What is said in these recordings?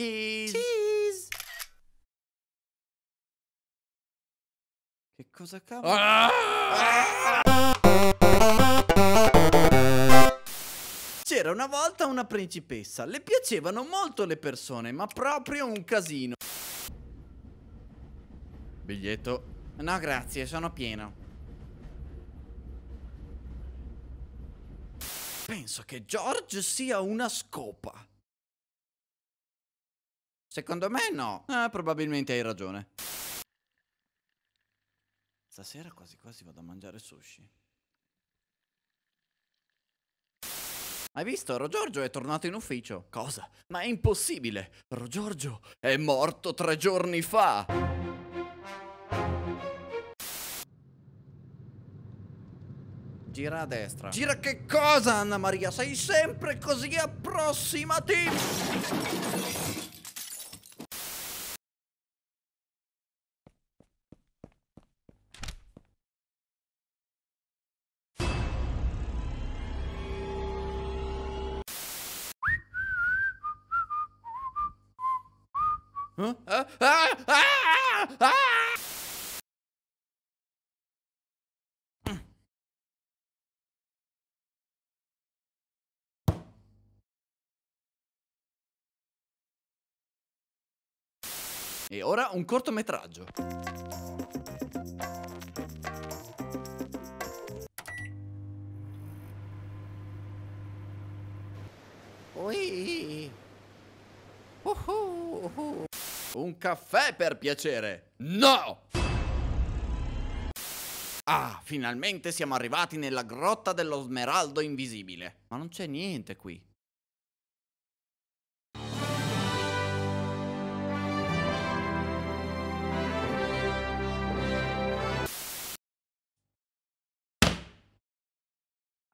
Cheese! Cheese! Che cosa cavolo? Ah! C'era una volta una principessa, le piacevano molto le persone, ma proprio un casino. Biglietto. No, grazie, sono pieno. Penso che George sia una scopa. Secondo me no. Eh, probabilmente hai ragione. Stasera quasi quasi vado a mangiare sushi. Hai visto? Rogiorgio è tornato in ufficio. Cosa? Ma è impossibile! Rogiorgio è morto tre giorni fa! Gira a destra. Gira che cosa, Anna Maria? Sei sempre così approssimativa! Ah, ah, E ora un cortometraggio. Ui. Uhuh. Un caffè per piacere! No! Ah, finalmente siamo arrivati nella grotta dello smeraldo invisibile. Ma non c'è niente qui.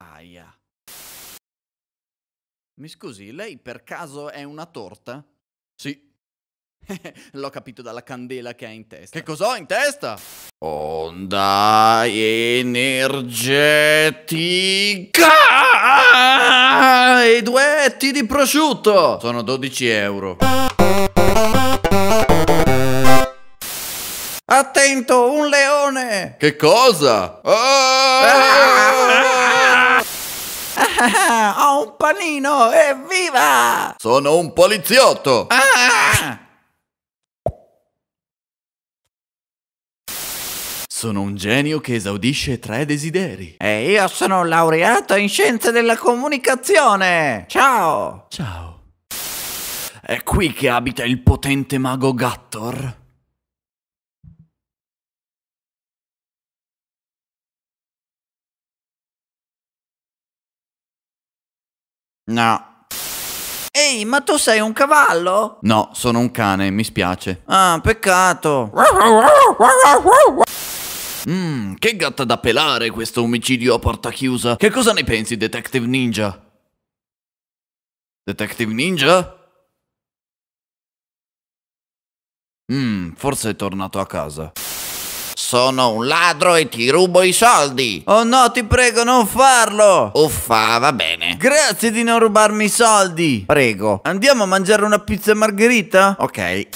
Aia. Mi scusi, lei per caso è una torta? Sì, L'ho capito dalla candela che hai in testa. Che cos'ho in testa? Onda energetica e duetti di prosciutto. Sono 12 euro. Attento, un leone! Che cosa? Ah, ho un panino, evviva! Sono un poliziotto! Ah! Sono un genio che esaudisce tre desideri. E io sono laureato in scienze della comunicazione. Ciao. Ciao. È qui che abita il potente mago Gattor. No. Ehi, ma tu sei un cavallo? No, sono un cane, mi spiace. Ah, peccato. Mmm, che gatta da pelare questo omicidio a porta chiusa. Che cosa ne pensi, Detective Ninja? Detective Ninja? Mmm, forse è tornato a casa. Sono un ladro e ti rubo i soldi. Oh no, ti prego, non farlo. Uffa, va bene. Grazie di non rubarmi i soldi. Prego. Andiamo a mangiare una pizza margherita? Ok.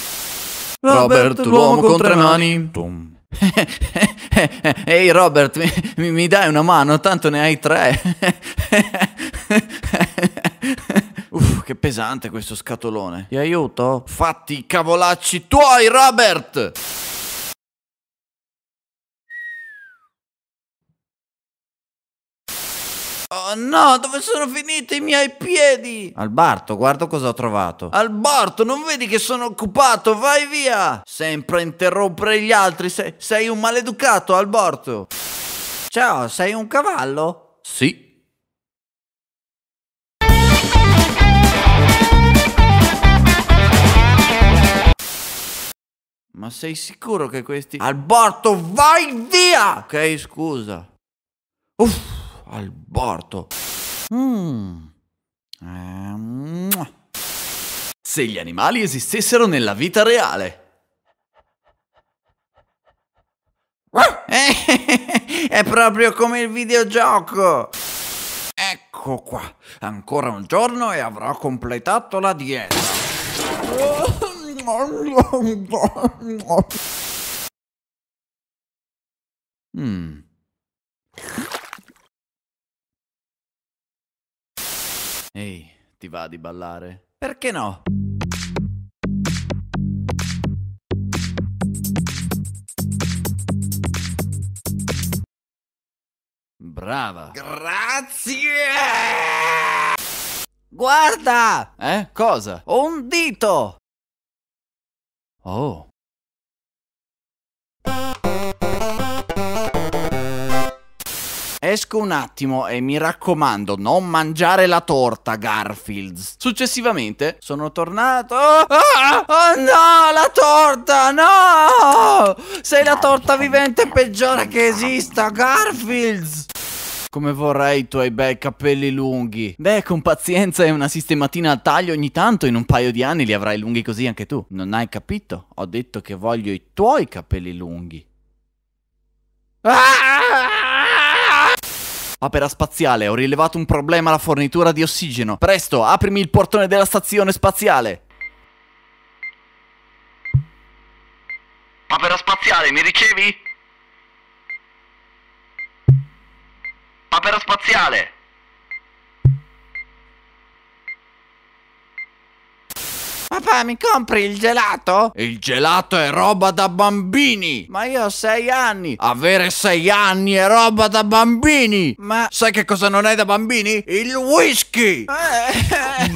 Robert, Robert l'uomo con tre mani. mani. Ehi Robert, mi, mi, dai una mano? Tanto ne hai tre. Uff, che pesante questo scatolone. Ti aiuto? Fatti i cavolacci tuoi, Robert! Oh no, dove sono finiti i miei piedi? Alberto, guarda cosa ho trovato. Alberto, non vedi che sono occupato? Vai via! Sempre a interrompere gli altri, sei, sei un maleducato, Alberto. Ciao, sei un cavallo? Sì. Ma sei sicuro che questi... Alberto, vai via! Ok, scusa. Uff al bordo. Mm. Eh, Se gli animali esistessero nella vita reale. Eh, è proprio come il videogioco. Ecco qua, ancora un giorno e avrò completato la dieta. Mm. Ehi, ti va di ballare? Perché no? Brava. Grazie! Guarda! Eh? Cosa? Un dito! Oh. esco un attimo e mi raccomando, non mangiare la torta, Garfields. Successivamente sono tornato... Oh oh, oh, oh no, la torta, no! Sei la torta vivente peggiore che esista, Garfields! Come vorrei i tuoi bei capelli lunghi. Beh, con pazienza e una sistematina al taglio ogni tanto in un paio di anni li avrai lunghi così anche tu. Non hai capito? Ho detto che voglio i tuoi capelli lunghi. Ah! Opera spaziale, ho rilevato un problema alla fornitura di ossigeno. Presto, aprimi il portone della stazione spaziale. Opera spaziale, mi ricevi? Opera spaziale! Papà, mi compri il gelato? Il gelato è roba da bambini! Ma io ho sei anni! Avere sei anni è roba da bambini! Ma sai che cosa non è da bambini? Il whisky! Eh.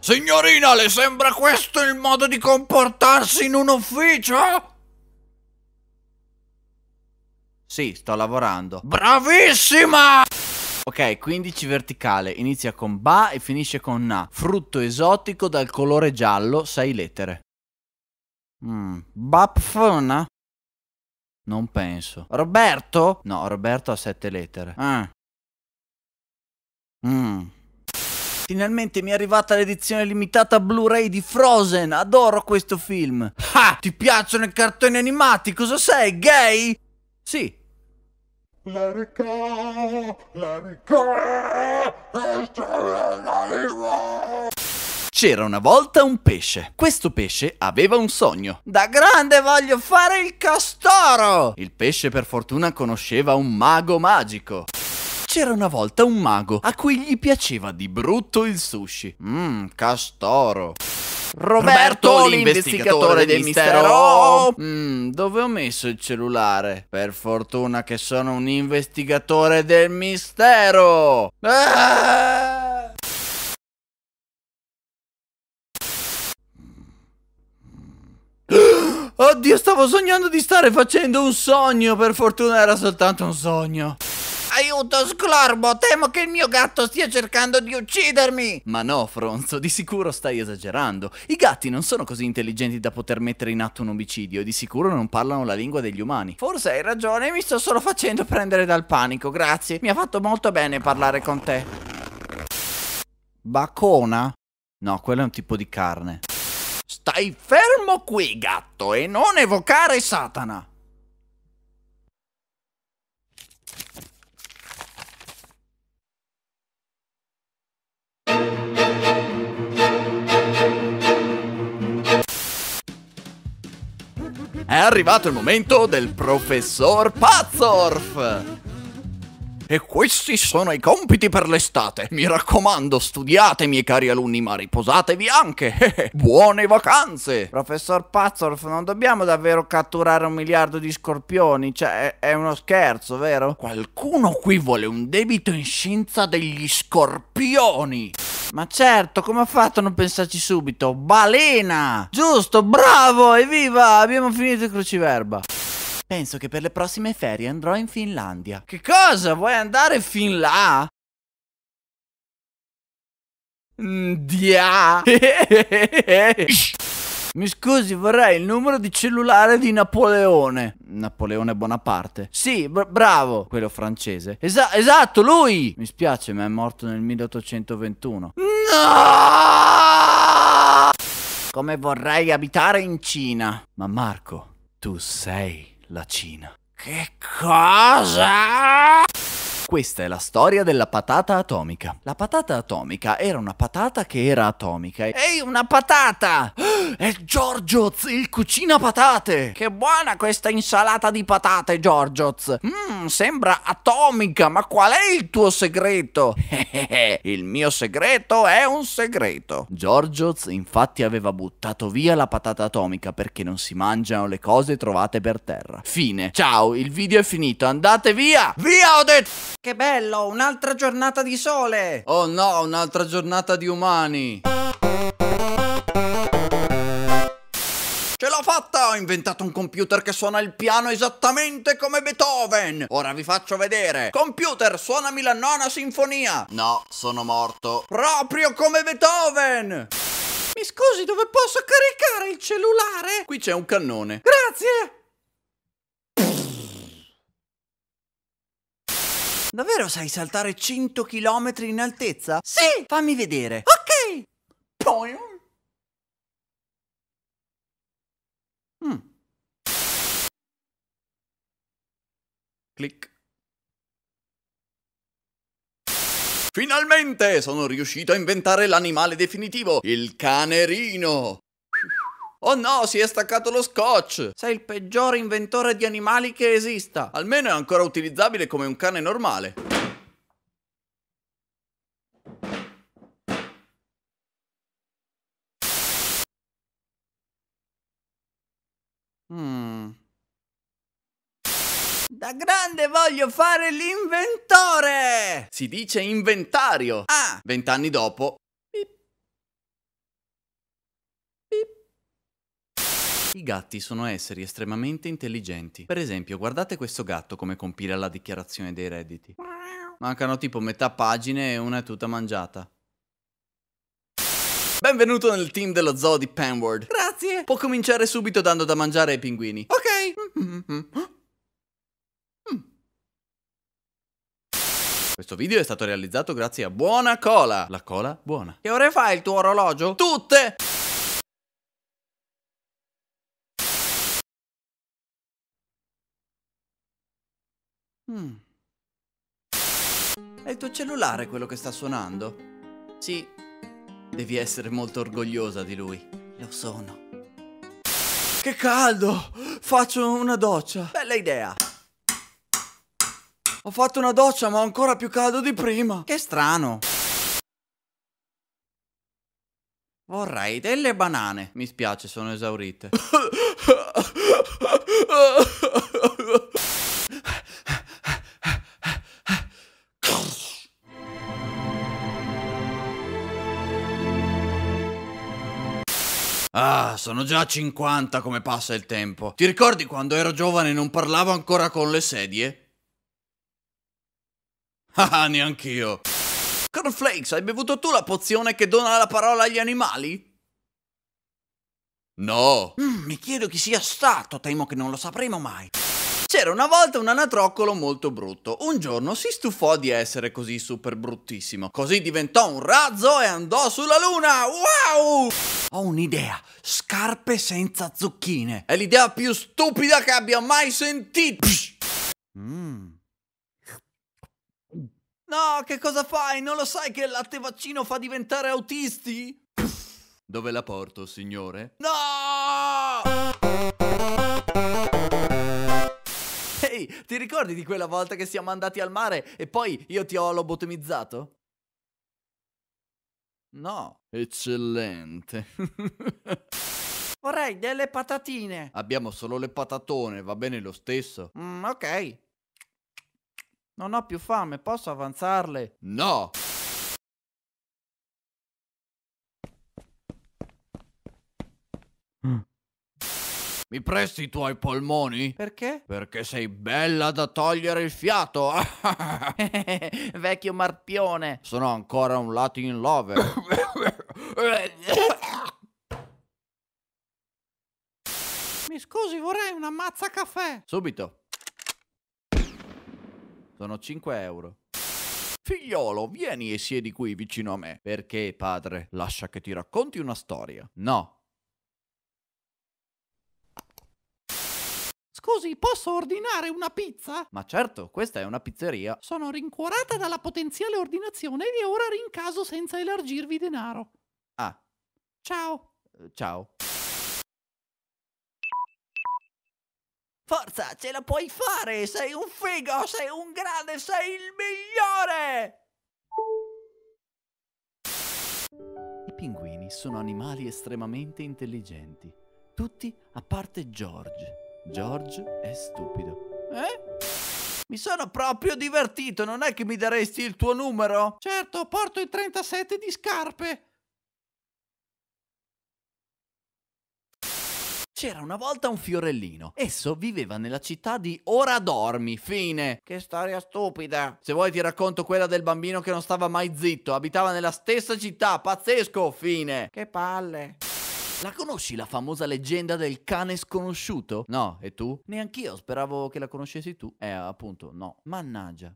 Signorina, le sembra questo il modo di comportarsi in un ufficio? Sì, sto lavorando. Bravissima! Ok, 15 verticale, inizia con ba e finisce con na. Frutto esotico dal colore giallo, 6 lettere. Mm, bapfona? Non penso. Roberto? No, Roberto ha 7 lettere. Ah. Mm. Finalmente mi è arrivata l'edizione limitata Blu-ray di Frozen. Adoro questo film. Ah, ti piacciono i cartoni animati? Cosa sei, gay? Sì, Let it go, let it go, C'era una volta un pesce. Questo pesce aveva un sogno. Da grande voglio fare il castoro! Il pesce per fortuna conosceva un mago magico. C'era una volta un mago a cui gli piaceva di brutto il sushi. Mmm, castoro. Roberto, Roberto l'investigatore del mistero. Oh! Mm, dove ho messo il cellulare? Per fortuna che sono un investigatore del mistero. Ah! Oddio, stavo sognando di stare facendo un sogno. Per fortuna era soltanto un sogno. Aiuto, Sclorbo! Temo che il mio gatto stia cercando di uccidermi! Ma no, Fronzo, di sicuro stai esagerando. I gatti non sono così intelligenti da poter mettere in atto un omicidio e di sicuro non parlano la lingua degli umani. Forse hai ragione, mi sto solo facendo prendere dal panico, grazie. Mi ha fatto molto bene parlare con te. Bacona? No, quello è un tipo di carne. Stai fermo qui, gatto, e non evocare Satana! È arrivato il momento del professor Pazzorf! E questi sono i compiti per l'estate. Mi raccomando, studiate, miei cari alunni, ma riposatevi anche. Buone vacanze! Professor Pazzorf, non dobbiamo davvero catturare un miliardo di scorpioni? Cioè, è uno scherzo, vero? Qualcuno qui vuole un debito in scienza degli scorpioni. Ma certo, come ha fatto a non pensarci subito? Balena! Giusto, bravo, evviva! Abbiamo finito il cruciverba. Penso che per le prossime ferie andrò in Finlandia. Che cosa? Vuoi andare fin là? Ndia! Mm, dia! Mi scusi, vorrei il numero di cellulare di Napoleone. Napoleone Bonaparte. Sì, br bravo, quello francese. Esa esatto, lui! Mi spiace, ma è morto nel 1821. No! Come vorrei abitare in Cina. Ma Marco, tu sei la Cina. Che cosa? Questa è la storia della patata atomica. La patata atomica era una patata che era atomica. Ehi, una patata! È Giorgioz, il cucina patate! Che buona questa insalata di patate, Giorgioz! Mmm, sembra atomica, ma qual è il tuo segreto? il mio segreto è un segreto. Giorgioz infatti aveva buttato via la patata atomica perché non si mangiano le cose trovate per terra. Fine. Ciao, il video è finito, andate via! Via, ho Che bello, un'altra giornata di sole! Oh no, un'altra giornata di umani! Ce l'ho fatta! Ho inventato un computer che suona il piano esattamente come Beethoven! Ora vi faccio vedere! Computer, suonami la nona sinfonia! No, sono morto. Proprio come Beethoven! Mi scusi, dove posso caricare il cellulare? Qui c'è un cannone. Grazie! Davvero sai saltare 100 km in altezza? Sì! Fammi vedere. Ok! Poi... Clic. Finalmente sono riuscito a inventare l'animale definitivo, il canerino. Oh no, si è staccato lo scotch! Sei il peggior inventore di animali che esista. Almeno è ancora utilizzabile come un cane normale. Hmm. Da grande voglio fare l'inventore! Si dice inventario! Ah! Vent'anni dopo... Pip. Pip. I gatti sono esseri estremamente intelligenti. Per esempio, guardate questo gatto come compila la dichiarazione dei redditi. Mancano tipo metà pagine e una è tutta mangiata. Benvenuto nel team dello zoo di Penward. Grazie! Può cominciare subito dando da mangiare ai pinguini. Ok! Mm -hmm. Questo video è stato realizzato grazie a Buona Cola. La cola buona. Che ore fa il tuo orologio? Tutte! Mm. È il tuo cellulare quello che sta suonando? Sì. Devi essere molto orgogliosa di lui. Lo sono. Che caldo! Faccio una doccia. Bella idea. Ho fatto una doccia ma ho ancora più caldo di prima. Che strano. Vorrei delle banane. Mi spiace, sono esaurite. Ah, sono già a 50 come passa il tempo. Ti ricordi quando ero giovane e non parlavo ancora con le sedie? Ah, ah, neanch'io. Cornflakes, hai bevuto tu la pozione che dona la parola agli animali? No. Mm, mi chiedo chi sia stato, temo che non lo sapremo mai. C'era una volta un anatroccolo molto brutto. Un giorno si stufò di essere così super bruttissimo. Così diventò un razzo e andò sulla luna. Wow! Ho un'idea. Scarpe senza zucchine. È l'idea più stupida che abbia mai sentito. Mmm. No, che cosa fai? Non lo sai che il latte vaccino fa diventare autisti? Dove la porto, signore? No! Ehi, ti ricordi di quella volta che siamo andati al mare e poi io ti ho lobotomizzato? No. Eccellente. Vorrei delle patatine. Abbiamo solo le patatone, va bene lo stesso. Mm, ok. Non ho più fame, posso avanzarle? No! Mi presti i tuoi polmoni? Perché? Perché sei bella da togliere il fiato. Vecchio marpione. Sono ancora un Latin lover. Mi scusi, vorrei una mazza caffè. Subito. Sono 5 euro. Figliolo, vieni e siedi qui vicino a me. Perché, padre? Lascia che ti racconti una storia. No. Scusi, posso ordinare una pizza? Ma certo, questa è una pizzeria. Sono rincuorata dalla potenziale ordinazione e ora rincaso senza elargirvi denaro. Ah. Ciao. Ciao. Forza, ce la puoi fare! Sei un figo, sei un grande, sei il migliore! I pinguini sono animali estremamente intelligenti. Tutti a parte George. George è stupido. Eh? Mi sono proprio divertito, non è che mi daresti il tuo numero? Certo, porto i 37 di scarpe. C'era una volta un fiorellino. Esso viveva nella città di Ora dormi, fine. Che storia stupida. Se vuoi ti racconto quella del bambino che non stava mai zitto, abitava nella stessa città, pazzesco, fine. Che palle. La conosci la famosa leggenda del cane sconosciuto? No, e tu? Neanch'io speravo che la conoscessi tu. Eh, appunto, no. Mannaggia.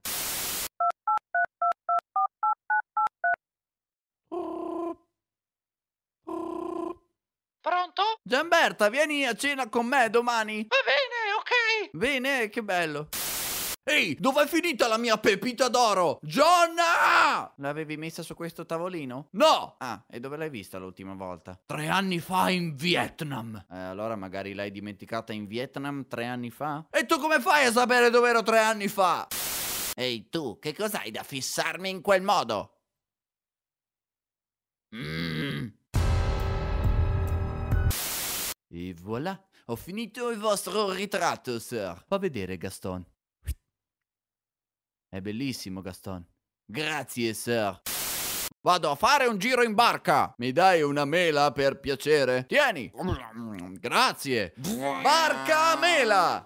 Pronto? Gianberta, vieni a cena con me domani. Va bene, ok. Bene, che bello. Ehi, dov'è finita la mia pepita d'oro? Gianna! L'avevi messa su questo tavolino? No! Ah, e dove l'hai vista l'ultima volta? Tre anni fa in Vietnam! Eh, allora magari l'hai dimenticata in Vietnam tre anni fa? E tu come fai a sapere dove ero tre anni fa? Ehi tu, che cos'hai da fissarmi in quel modo? Mmm. E voilà, ho finito il vostro ritratto, sir. Fa vedere Gaston. È bellissimo, Gaston. Grazie, sir. Vado a fare un giro in barca. Mi dai una mela per piacere? Tieni. Grazie. Barca mela.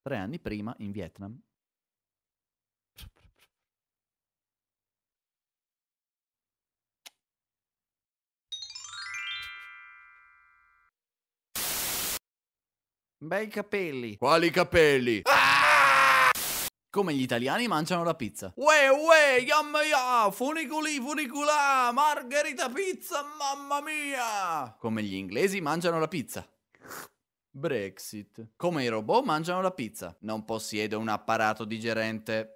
Tre anni prima in Vietnam Bei capelli. Quali capelli? Ah! Come gli italiani mangiano la pizza. Uè, uè, yam ya, funiculi, funiculà, margherita pizza, mamma mia! Come gli inglesi mangiano la pizza. Brexit. Come i robot mangiano la pizza. Non possiede un apparato digerente.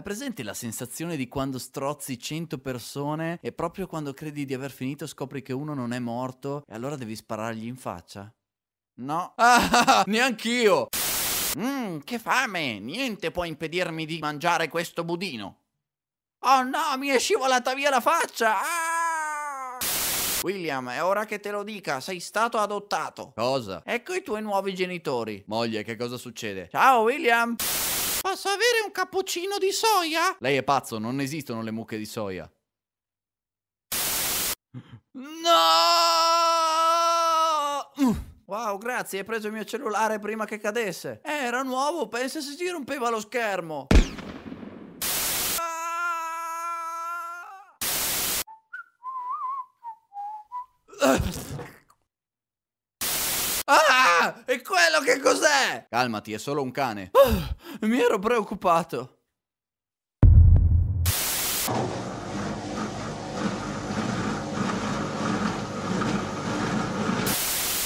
Hai presente la sensazione di quando strozzi 100 persone e proprio quando credi di aver finito scopri che uno non è morto e allora devi sparargli in faccia? No. Ah, neanch'io! Mmm, che fame! Niente può impedirmi di mangiare questo budino. Oh no, mi è scivolata via la faccia! Ah! William, è ora che te lo dica, sei stato adottato. Cosa? Ecco i tuoi nuovi genitori. Moglie, che cosa succede? Ciao, William! posso avere un cappuccino di soia? Lei è pazzo, non esistono le mucche di soia. No! Wow, grazie, hai preso il mio cellulare prima che cadesse. Eh, era nuovo, pensa se si rompeva lo schermo. Ah! ah! E quello che cos'è? Calmati, è solo un cane. Ah! mi ero preoccupato.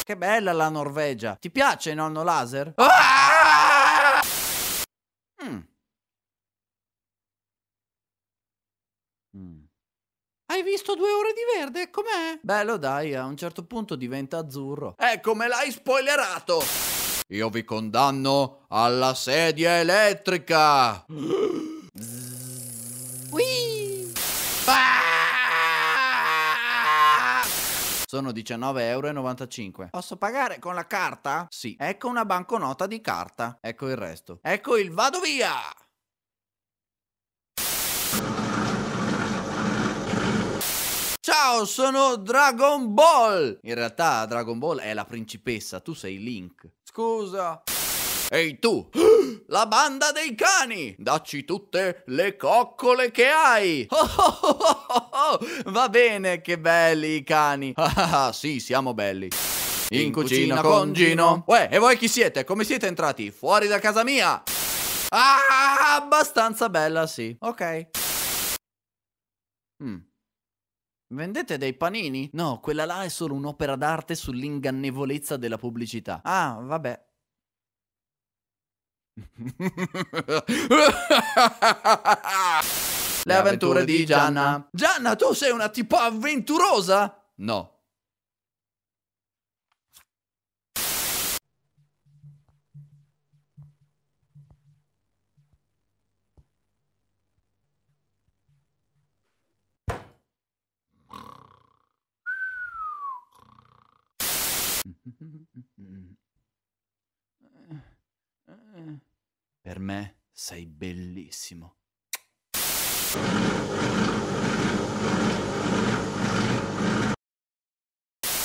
Che bella la Norvegia. Ti piace, nonno laser? Ah! Mm. Mm. Hai visto due ore di verde? Com'è? Bello dai, a un certo punto diventa azzurro. Ecco, me l'hai spoilerato! Io vi condanno alla sedia elettrica! Ah! Sono 19,95 euro. Posso pagare con la carta? Sì. Ecco una banconota di carta. Ecco il resto. Ecco il vado via! Ciao, sono Dragon Ball! In realtà Dragon Ball è la principessa, tu sei Link. Scusa. Ehi tu, la banda dei cani! Dacci tutte le coccole che hai! Oh, oh, oh, oh, Va bene, che belli i cani! Ah, sì, siamo belli! In, cucina, con, Gino. Uè, e voi chi siete? Come siete entrati? Fuori da casa mia! Ah, abbastanza bella, sì. Ok. Mm. Vendete dei panini? No, quella là è solo un'opera d'arte sull'ingannevolezza della pubblicità. Ah, vabbè. Le avventure di Gianna. Gianna, tu sei una tipo avventurosa? No. Per me sei bellissimo.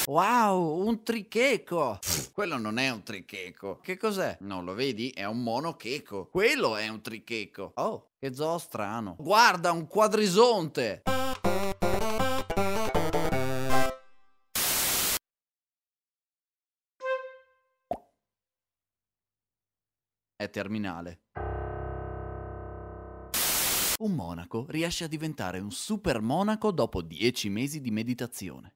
Wow, un tricheco! Quello non è un tricheco. Che cos'è? Non lo vedi? È un monocheco. Quello è un tricheco. Oh, che zoo strano. Guarda, un quadrisonte! terminale. Un monaco riesce a diventare un super monaco dopo 10 mesi di meditazione.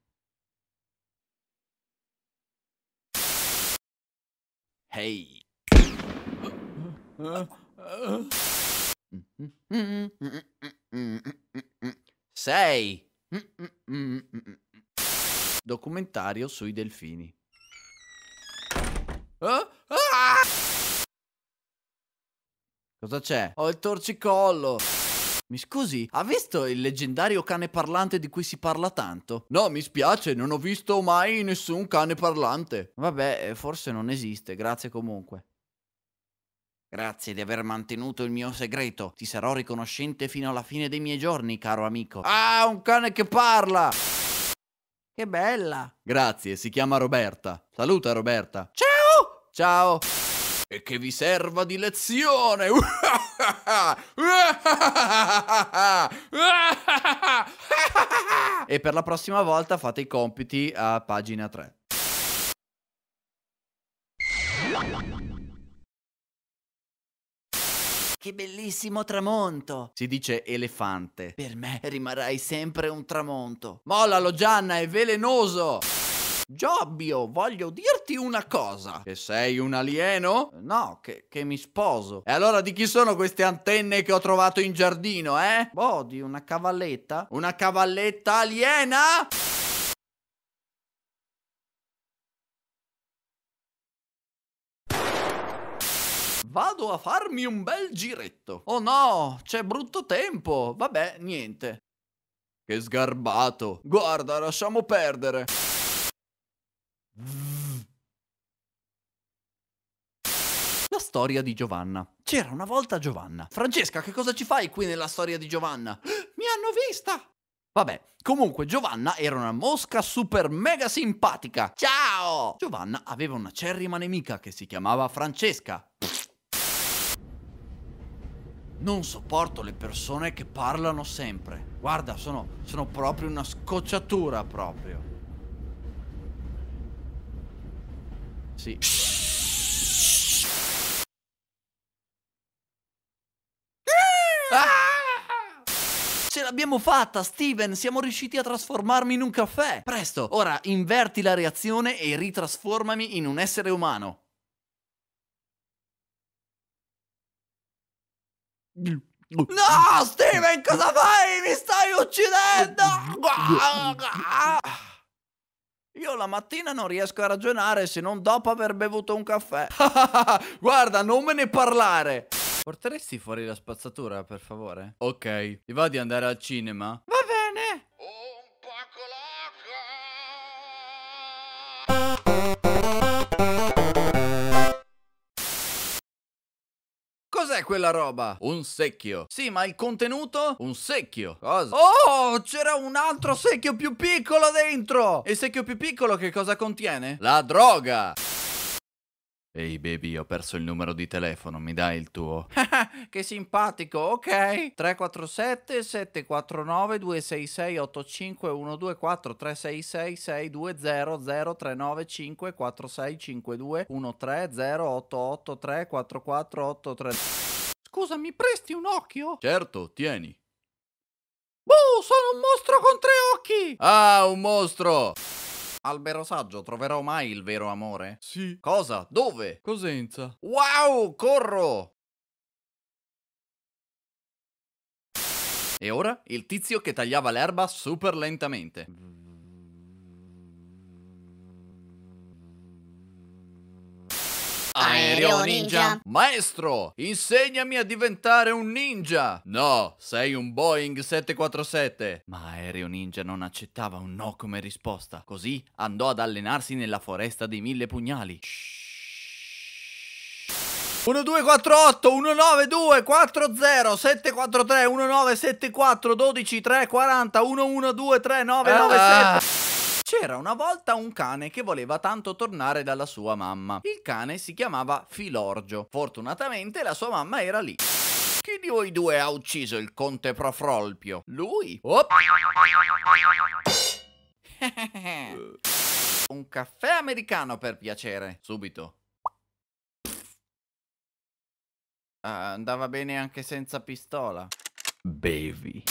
Hey! Sei! Documentario sui delfini. Ah! Ah! Cosa c'è? Ho il torcicollo. Mi scusi, ha visto il leggendario cane parlante di cui si parla tanto? No, mi spiace, non ho visto mai nessun cane parlante. Vabbè, eh, forse non esiste, grazie comunque. Grazie di aver mantenuto il mio segreto. Ti sarò riconoscente fino alla fine dei miei giorni, caro amico. Ah, un cane che parla! Che bella! Grazie, si chiama Roberta. Saluta Roberta. Ciao! Ciao! e che vi serva di lezione. e per la prossima volta fate i compiti a pagina 3. Che bellissimo tramonto! Si dice elefante. Per me rimarrai sempre un tramonto. Mollalo Gianna, è velenoso! Giobbio, voglio dirti una cosa. Che sei un alieno? No, che, che, mi sposo. E allora di chi sono queste antenne che ho trovato in giardino, eh? Boh, di una cavalletta. Una cavalletta aliena? Vado a farmi un bel giretto. Oh no, c'è brutto tempo. Vabbè, niente. Che sgarbato. Guarda, lasciamo perdere. La storia di Giovanna. C'era una volta Giovanna. Francesca, che cosa ci fai qui nella storia di Giovanna? Mi hanno vista! Vabbè, comunque Giovanna era una mosca super mega simpatica. Ciao! Giovanna aveva una cerrima nemica che si chiamava Francesca. Non sopporto le persone che parlano sempre. Guarda, sono, sono proprio una scocciatura proprio. Sì. Ah! Ce l'abbiamo fatta, Steven! Siamo riusciti a trasformarmi in un caffè! Presto, ora inverti la reazione e ritrasformami in un essere umano. No, Steven, cosa fai? Mi stai uccidendo! Io la mattina non riesco a ragionare se non dopo aver bevuto un caffè. Guarda, non me ne parlare. Porteresti fuori la spazzatura, per favore? Ok, ti va di andare al cinema? Va quella roba? Un secchio. Sì, ma il contenuto? Un secchio. Cosa? Oh, c'era un altro secchio più piccolo dentro. E il secchio più piccolo che cosa contiene? La droga. Ehi hey baby, ho perso il numero di telefono, mi dai il tuo? che simpatico, ok. 347 749 266 85 124 366 620 395 4652 130 883 4483 Scusa, mi presti un occhio? Certo, tieni. Boh, sono un mostro con tre occhi! Ah, un mostro! Albero saggio, troverò mai il vero amore? Sì. Cosa? Dove? Cosenza. Wow, corro! E ora il tizio che tagliava l'erba super lentamente. Aereo Ninja. Maestro, insegnami a diventare un ninja. No, sei un Boeing 747. Ma Aereo Ninja non accettava un no come risposta. Così andò ad allenarsi nella foresta dei mille pugnali. 1, 1, 2, 4, 8, Shh. 1248 192 40 743 1974 12 9, 9, 7. C'era una volta un cane che voleva tanto tornare dalla sua mamma. Il cane si chiamava Filorgio. Fortunatamente la sua mamma era lì. Chi di voi due ha ucciso il conte Profrolpio? Lui? Oh. un caffè americano per piacere. Subito. Uh, andava bene anche senza pistola. Bevi.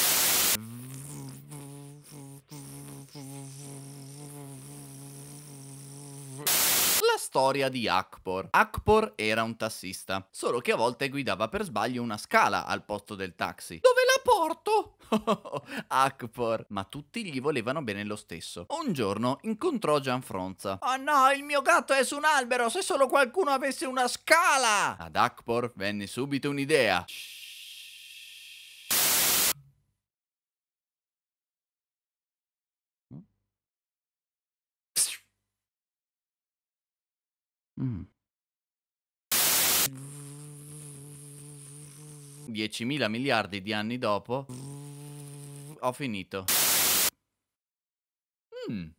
storia di Akpor. Akpor era un tassista, solo che a volte guidava per sbaglio una scala al posto del taxi. Dove la porto? Akpor. Ma tutti gli volevano bene lo stesso. Un giorno incontrò Gianfronza. Oh ah, no, il mio gatto è su un albero, se solo qualcuno avesse una scala! Ad Akpor venne subito un'idea. Shh. Mh. Mm. 10.000 miliardi di anni dopo ho finito. Mm.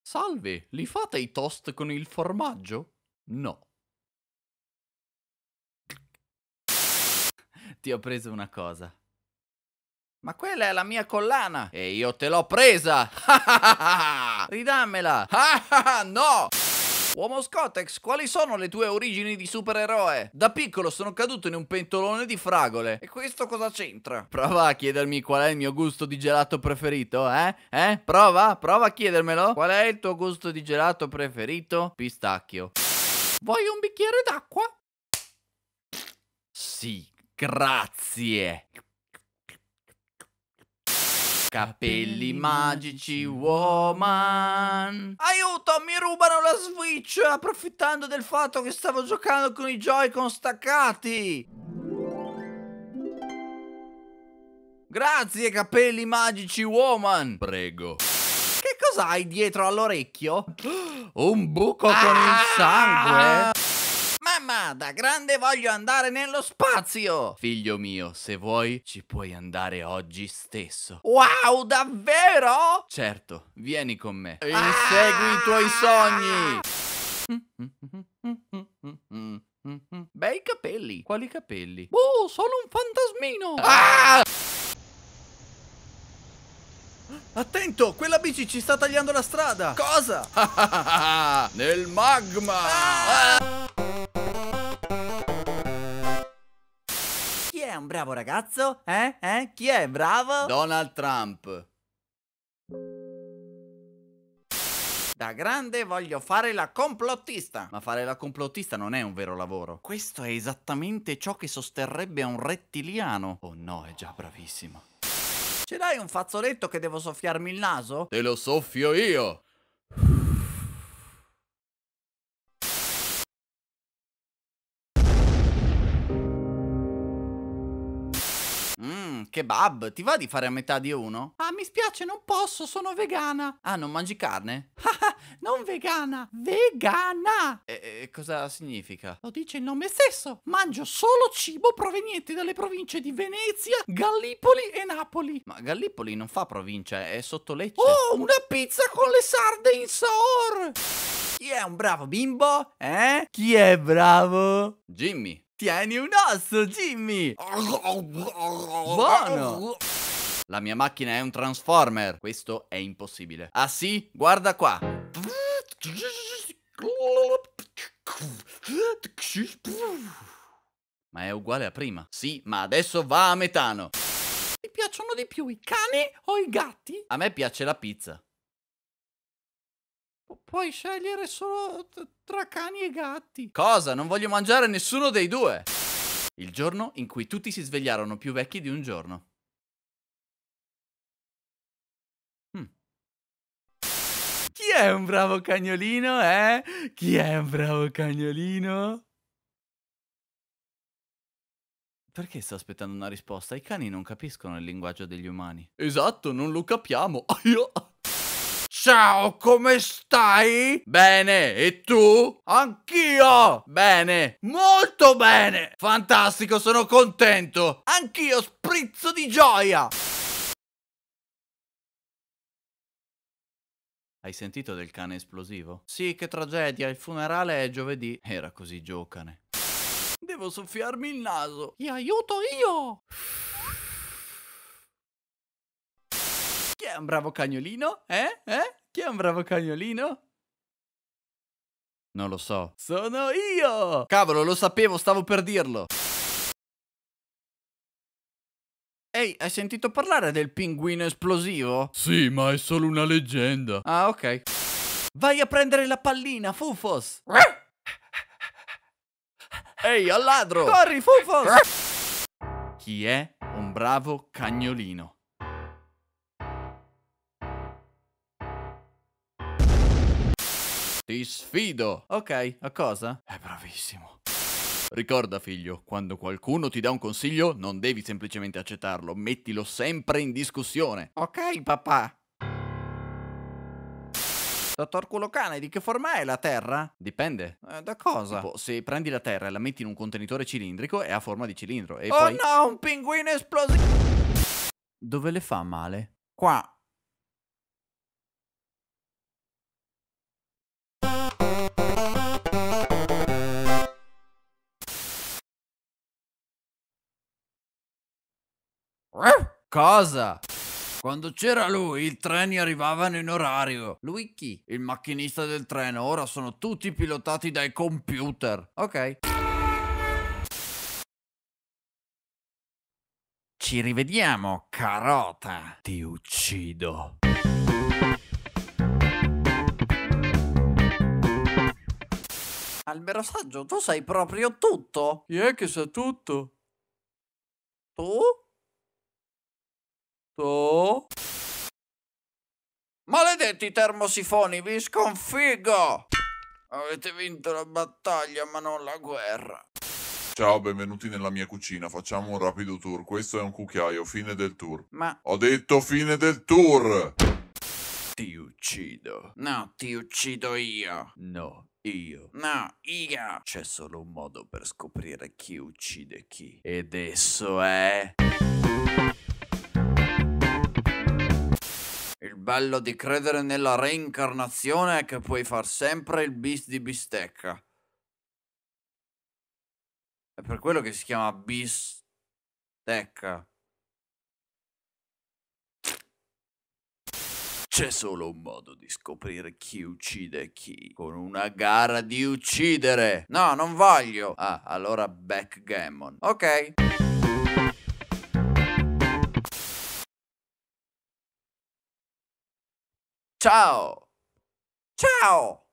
Salve, li fate i toast con il formaggio? No. Ti ho preso una cosa. Ma quella è la mia collana! E io te l'ho presa! Ridammela! no! Uomo Scotex, quali sono le tue origini di supereroe? Da piccolo sono caduto in un pentolone di fragole. E questo cosa c'entra? Prova a chiedermi qual è il mio gusto di gelato preferito, eh? Eh? Prova, prova a chiedermelo. Qual è il tuo gusto di gelato preferito? Pistacchio. Vuoi un bicchiere d'acqua? Sì, grazie. Capelli magici, woman. Aiuto, mi rubano la Switch approfittando del fatto che stavo giocando con i Joy-Con staccati. Grazie, capelli magici, woman. Prego. Che cos'hai dietro all'orecchio? Un buco ah! con il sangue? Ah! Mamma, da grande voglio andare nello spazio! Figlio mio, se vuoi, ci puoi andare oggi stesso. Wow, davvero? Certo, vieni con me. E ah! segui i tuoi sogni! Bei capelli. Quali capelli? Oh, sono un fantasmino! Ah! ah! Attento, quella bici ci sta tagliando la strada! Cosa? Nel magma! Ah! ah! è un bravo ragazzo? Eh? Eh? Chi è bravo? Donald Trump. Da grande voglio fare la complottista. Ma fare la complottista non è un vero lavoro. Questo è esattamente ciò che sosterrebbe un rettiliano. Oh no, è già bravissimo. Ce l'hai un fazzoletto che devo soffiarmi il naso? Te lo soffio io. kebab, ti va di fare a metà di uno? Ah, mi spiace, non posso, sono vegana. Ah, non mangi carne? Ah, non vegana, vegana. E, e, cosa significa? Lo dice il nome stesso. Mangio solo cibo proveniente dalle province di Venezia, Gallipoli e Napoli. Ma Gallipoli non fa provincia, è sotto Lecce. Oh, una pizza con le sarde in saor! Chi è un bravo bimbo? Eh? Chi è bravo? Jimmy. Tieni un osso, Jimmy! Buono! La mia macchina è un Transformer. Questo è impossibile. Ah sì? Guarda qua. Ma è uguale a prima. Sì, ma adesso va a metano. Ti piacciono di più i cani o i gatti? A me piace la pizza. Pu puoi scegliere solo tra cani e gatti. Cosa? Non voglio mangiare nessuno dei due. Il giorno in cui tutti si svegliarono più vecchi di un giorno. Hmm. Chi è un bravo cagnolino, eh? Chi è un bravo cagnolino? Perché sto aspettando una risposta? I cani non capiscono il linguaggio degli umani. Esatto, non lo capiamo. Ciao, come stai? Bene, e tu? Anch'io! Bene, molto bene! Fantastico, sono contento! Anch'io sprizzo di gioia! Hai sentito del cane esplosivo? Sì, che tragedia, il funerale è giovedì. Era così giocane. Devo soffiarmi il naso. Ti aiuto io! Chi è un bravo cagnolino? Eh? Eh? Chi è un bravo cagnolino? Non lo so. Sono io! Cavolo, lo sapevo, stavo per dirlo. Ehi, hai sentito parlare del pinguino esplosivo? Sì, ma è solo una leggenda. Ah, ok. Vai a prendere la pallina, Fufos! Ehi, al ladro! Corri, Fufos! Chi è un bravo cagnolino? Ti sfido. Ok, a cosa? È bravissimo. Ricorda figlio, quando qualcuno ti dà un consiglio non devi semplicemente accettarlo, mettilo sempre in discussione. Ok papà. Dottor Culocane, di che forma è la Terra? Dipende. Eh, da cosa? Tipo, se prendi la Terra e la metti in un contenitore cilindrico, è a forma di cilindro. E oh poi... no, un pinguino esplosivo! Dove le fa male? Qua. Cosa? Quando c'era lui, i treni arrivavano in orario. Lui chi? Il macchinista del treno. Ora sono tutti pilotati dai computer. Ok. Ci rivediamo, carota. Ti uccido. Albero Saggio, tu sai proprio tutto. Chi è che sa tutto? Tu? To... Maledetti termosifoni, vi sconfigo! Avete vinto la battaglia, ma non la guerra. Ciao, benvenuti nella mia cucina. Facciamo un rapido tour. Questo è un cucchiaio, fine del tour. Ma... Ho detto fine del tour! Ti uccido. No, ti uccido io. No, io. No, io. C'è solo un modo per scoprire chi uccide chi. Ed esso è... Il bello di credere nella reincarnazione è che puoi far sempre il bis di bistecca. È per quello che si chiama bistecca. C'è solo un modo di scoprire chi uccide chi. Con una gara di uccidere. No, non voglio. Ah, allora backgammon. Ok. Ciao! Ciao!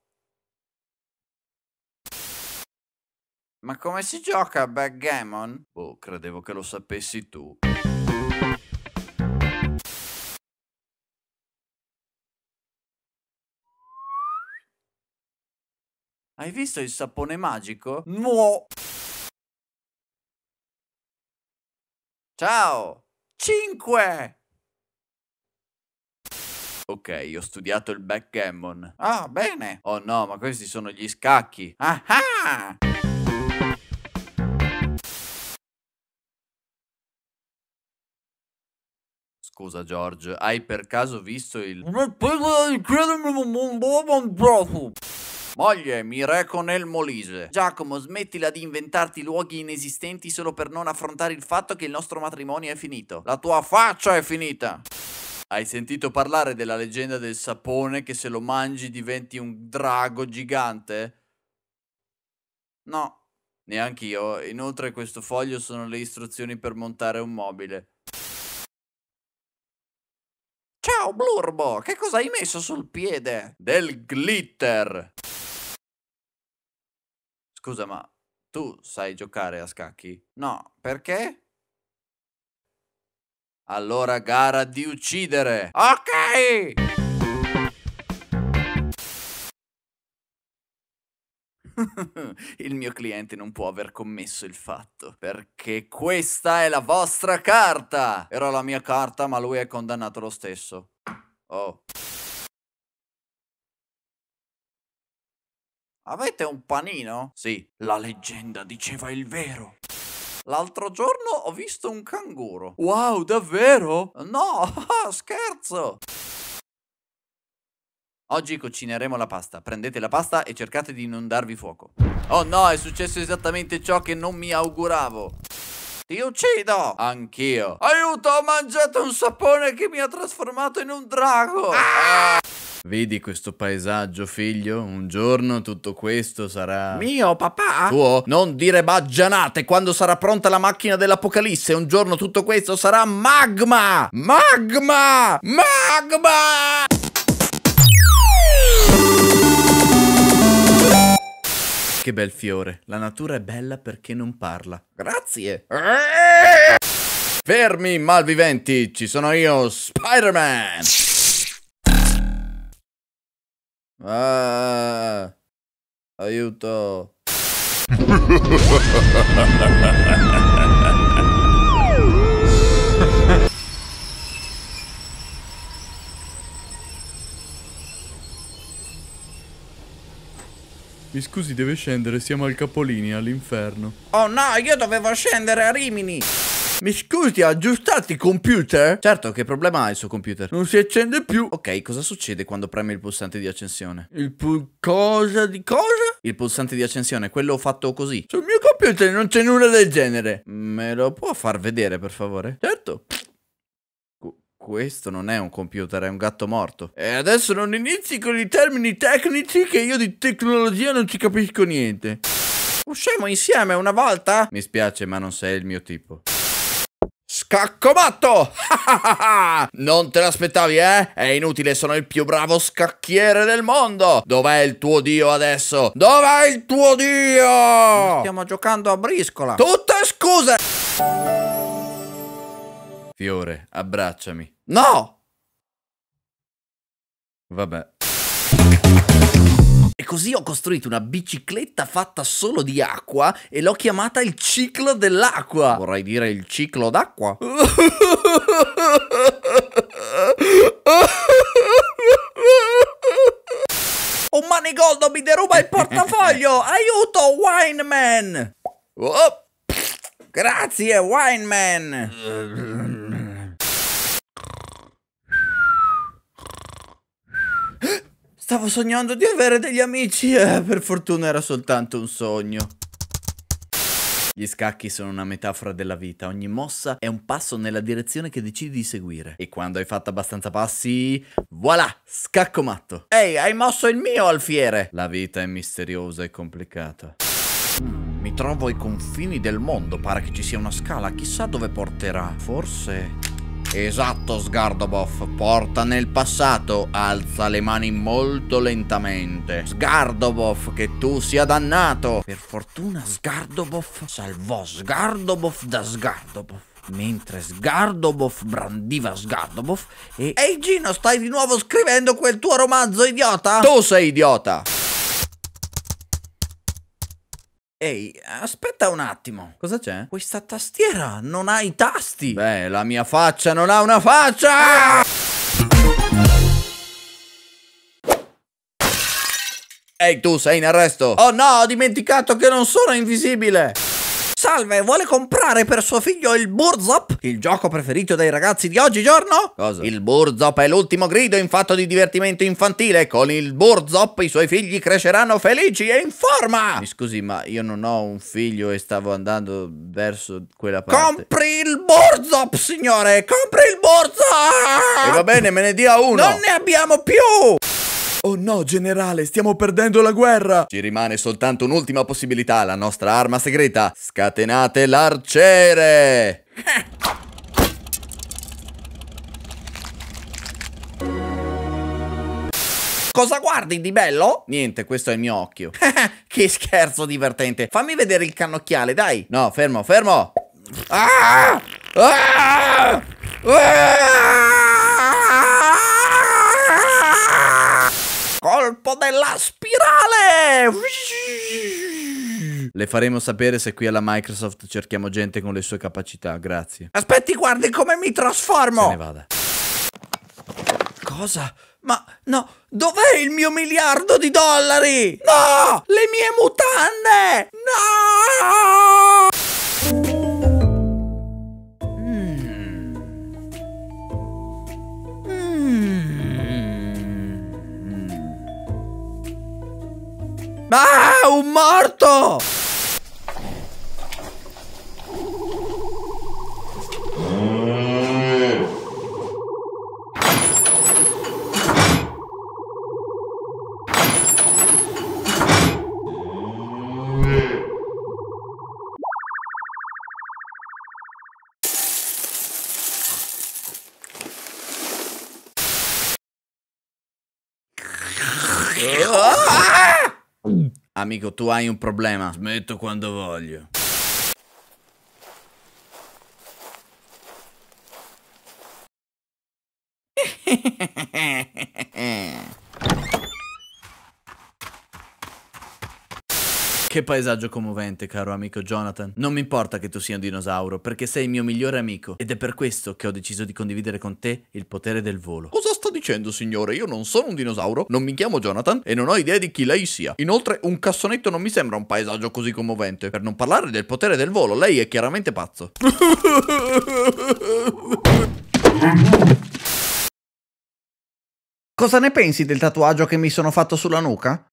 Ma come si gioca a backgammon? Boh, credevo che lo sapessi tu. Hai visto il sapone magico? No! Ciao! Cinque! Ok, ho studiato il backgammon. Ah, bene. Oh no, ma questi sono gli scacchi. Ah ah! Scusa George, hai per caso visto il... Moglie, mi reco nel Molise. Giacomo, smettila di inventarti luoghi inesistenti solo per non affrontare il fatto che il nostro matrimonio è finito. La tua faccia è finita. Hai sentito parlare della leggenda del sapone che se lo mangi diventi un drago gigante? No, neanch'io. Inoltre questo foglio sono le istruzioni per montare un mobile. Ciao Blurbo, che cosa hai messo sul piede? Del glitter! Scusa, ma tu sai giocare a scacchi? No, perché? Allora gara di uccidere. Ok! il mio cliente non può aver commesso il fatto. Perché questa è la vostra carta! Era la mia carta, ma lui è condannato lo stesso. Oh. Avete un panino? Sì. La leggenda diceva il vero. L'altro giorno ho visto un canguro. Wow, davvero? No, scherzo! Oggi cucineremo la pasta. Prendete la pasta e cercate di non darvi fuoco. Oh no, è successo esattamente ciò che non mi auguravo. Ti uccido! Anch'io. Aiuto, ho mangiato un sapone che mi ha trasformato in un drago! Ah! ah! Vedi questo paesaggio, figlio? Un giorno tutto questo sarà... Mio, papà? Tuo? Non dire baggianate! Quando sarà pronta la macchina dell'apocalisse, un giorno tutto questo sarà magma! Magma! Magma! Che bel fiore, la natura è bella perché non parla. Grazie! Fermi malviventi, ci sono io, Spider-Man! Ah, aiuto! Mi scusi, deve scendere, siamo al capolinea, all'inferno. Oh no, io dovevo scendere a Rimini. Mi scusi, ha aggiustato il computer? Certo, che problema ha il suo computer? Non si accende più. Ok, cosa succede quando preme il pulsante di accensione? Il pu... cosa di cosa? Il pulsante di accensione, quello fatto così. Sul mio computer non c'è nulla del genere. Mm, me lo può far vedere, per favore? Certo questo non è un computer, è un gatto morto. E adesso non inizi con i termini tecnici che io di tecnologia non ci capisco niente. Usciamo insieme una volta? Mi spiace, ma non sei il mio tipo. Scaccomatto! non te l'aspettavi, eh? È inutile, sono il più bravo scacchiere del mondo! Dov'è il tuo dio adesso? Dov'è il tuo dio? Stiamo giocando a briscola. Tutte scuse! Fiore, abbracciami. No! Vabbè. E così ho costruito una bicicletta fatta solo di acqua e l'ho chiamata il ciclo dell'acqua. Vorrei dire il ciclo d'acqua. Un oh, manigoldo mi deruba il portafoglio! Aiuto, Wineman! Oh, grazie, Wineman! Stavo sognando di avere degli amici eh, per fortuna era soltanto un sogno. Gli scacchi sono una metafora della vita, ogni mossa è un passo nella direzione che decidi di seguire. E quando hai fatto abbastanza passi, voilà, scacco matto. Ehi, hai mosso il mio alfiere! La vita è misteriosa e complicata. Mi trovo ai confini del mondo, pare che ci sia una scala, chissà dove porterà. Forse... Esatto, Sgardoboff. Porta nel passato, alza le mani molto lentamente. Sgardoboff, che tu sia dannato! Per fortuna Sgardoboff salvò Sgardoboff da Sgardoboff mentre Sgardoboff brandiva Sgardoboff e... Ehi Gino, stai di nuovo scrivendo quel tuo romanzo idiota? Tu sei idiota! Ehi, aspetta un attimo. Cosa c'è? Questa tastiera non ha i tasti. Beh, la mia faccia non ha una faccia! Ehi, tu sei in arresto. Oh no, ho dimenticato che non sono invisibile. Salve, vuole comprare per suo figlio il Burzop? Il gioco preferito dai ragazzi di oggigiorno? Cosa? Il Burzop è l'ultimo grido in fatto di divertimento infantile. Con il Burzop i suoi figli cresceranno felici e in forma! Mi scusi, ma io non ho un figlio e stavo andando verso quella parte. Compri il Burzop, signore! Compri il Burzop! E va bene, me ne dia uno! Non ne abbiamo più! Oh no, generale, stiamo perdendo la guerra! Ci rimane soltanto un'ultima possibilità, la nostra arma segreta. Scatenate l'arciere! Cosa guardi di bello? Niente, questo è il mio occhio. che scherzo divertente. Fammi vedere il cannocchiale, dai. No, fermo, fermo. Ah! Ah! Ah! colpo della spirale! Le faremo sapere se qui alla Microsoft cerchiamo gente con le sue capacità, grazie. Aspetti, guardi come mi trasformo! Se ne vada. Cosa? Ma no, dov'è il mio miliardo di dollari? No! Le mie mutande! No! Ah, un morto! Amico, tu hai un problema. Smetto quando voglio. Che paesaggio commovente, caro amico Jonathan. Non mi importa che tu sia un dinosauro, perché sei il mio migliore amico ed è per questo che ho deciso di condividere con te il potere del volo. Cosa sto dicendo, signore? Io non sono un dinosauro, non mi chiamo Jonathan e non ho idea di chi lei sia. Inoltre, un cassonetto non mi sembra un paesaggio così commovente. Per non parlare del potere del volo, lei è chiaramente pazzo. Cosa ne pensi del tatuaggio che mi sono fatto sulla nuca?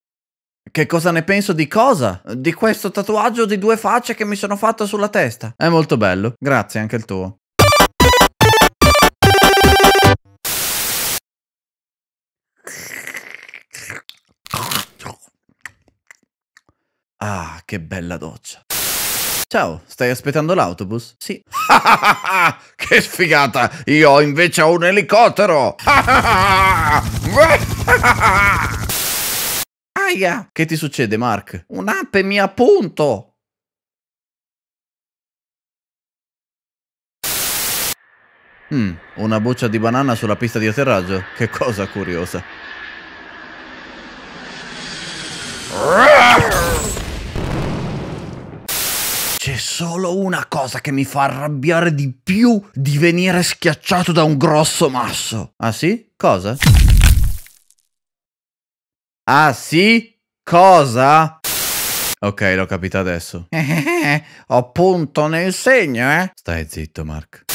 Che cosa ne penso di cosa? Di questo tatuaggio di due facce che mi sono fatto sulla testa. È molto bello. Grazie anche il tuo. Ah, che bella doccia. Ciao, stai aspettando l'autobus? Sì. che sfigata! Io invece ho un elicottero! Aia! Che ti succede, Mark? Un'ape mi appunto! Mm, una buccia di banana sulla pista di atterraggio? Che cosa curiosa. C'è solo una cosa che mi fa arrabbiare di più di venire schiacciato da un grosso masso. Ah sì? Cosa? Ah sì? Cosa? Ok, l'ho capito adesso. ho punto nel segno, eh? Stai zitto, Mark.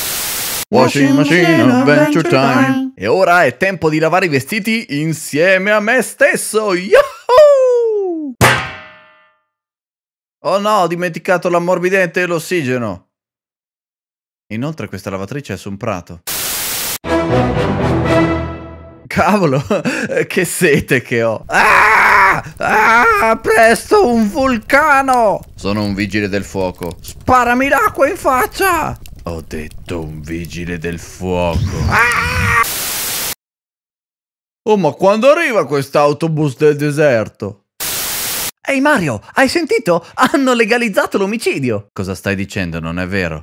Washing Machine Adventure Time. E ora è tempo di lavare i vestiti insieme a me stesso. Yahoo! Oh no, ho dimenticato l'ammorbidente e l'ossigeno. Inoltre questa lavatrice è su un prato. Cavolo, che sete che ho. Ah! Ah, presto, un vulcano! Sono un vigile del fuoco. Sparami l'acqua in faccia! Ho detto un vigile del fuoco. Ah! Oh, ma quando arriva quest'autobus del deserto? Ehi hey Mario, hai sentito? Hanno legalizzato l'omicidio! Cosa stai dicendo, non è vero?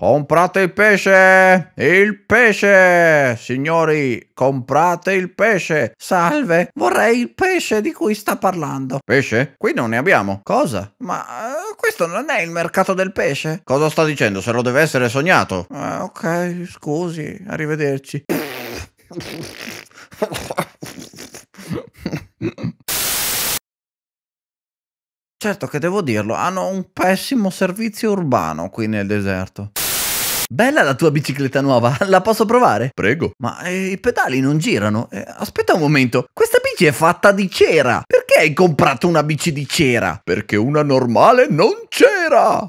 Comprate il pesce! Il pesce! Signori, comprate il pesce! Salve, vorrei il pesce di cui sta parlando. Pesce? Qui non ne abbiamo. Cosa? Ma uh, questo non è il mercato del pesce? Cosa sta dicendo? Se lo deve essere sognato. Uh, ok, scusi, arrivederci. Certo che devo dirlo, hanno un pessimo servizio urbano qui nel deserto. Bella la tua bicicletta nuova, la posso provare? Prego. Ma eh, i pedali non girano. Eh, aspetta un momento, questa bici è fatta di cera. Perché hai comprato una bici di cera? Perché una normale non c'era.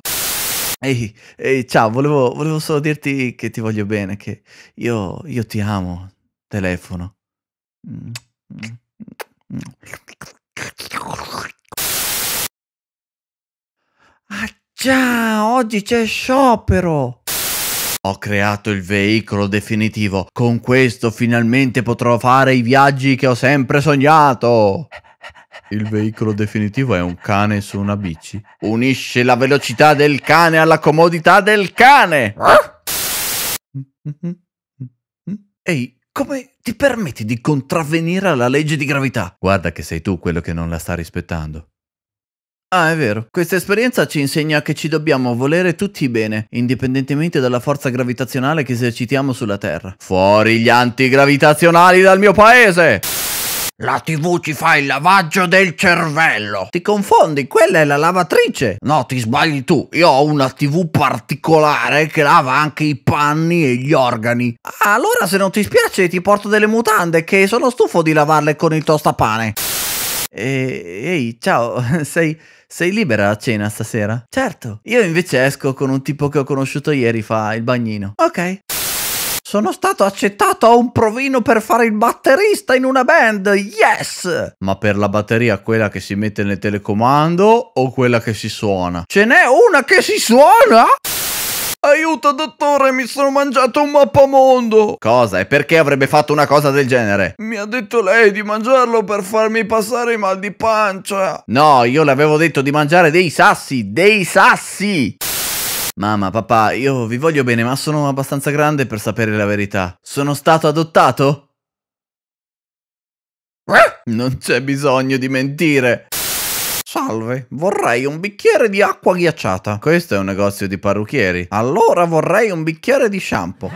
Ehi, ehi, ciao, volevo, volevo solo dirti che ti voglio bene, che io, io ti amo. Telefono. Ah già, oggi c'è sciopero! Ho creato il veicolo definitivo. Con questo finalmente potrò fare i viaggi che ho sempre sognato. Il veicolo definitivo è un cane su una bici. Unisce la velocità del cane alla comodità del cane. Ehi, come ti permetti di contravvenire alla legge di gravità? Guarda che sei tu quello che non la sta rispettando. Ah, è vero. Questa esperienza ci insegna che ci dobbiamo volere tutti bene, indipendentemente dalla forza gravitazionale che esercitiamo sulla Terra. Fuori gli antigravitazionali dal mio paese! La TV ci fa il lavaggio del cervello. Ti confondi, quella è la lavatrice. No, ti sbagli tu. Io ho una TV particolare che lava anche i panni e gli organi. Allora, se non ti spiace, ti porto delle mutande che sono stufo di lavarle con il tostapane ehi, ciao, sei, sei, libera a cena stasera? Certo. Io invece esco con un tipo che ho conosciuto ieri, fa il bagnino. Ok. Sono stato accettato a un provino per fare il batterista in una band, yes! Ma per la batteria quella che si mette nel telecomando o quella che si suona? Ce n'è una che si suona? Aiuto dottore, mi sono mangiato un mappamondo! Cosa? E perché avrebbe fatto una cosa del genere? Mi ha detto lei di mangiarlo per farmi passare i mal di pancia! No, io le avevo detto di mangiare dei sassi! Dei sassi! Mamma, papà, io vi voglio bene, ma sono abbastanza grande per sapere la verità. Sono stato adottato? Eh? Non c'è bisogno di mentire! Salve, vorrei un bicchiere di acqua ghiacciata. Questo è un negozio di parrucchieri. Allora vorrei un bicchiere di shampoo.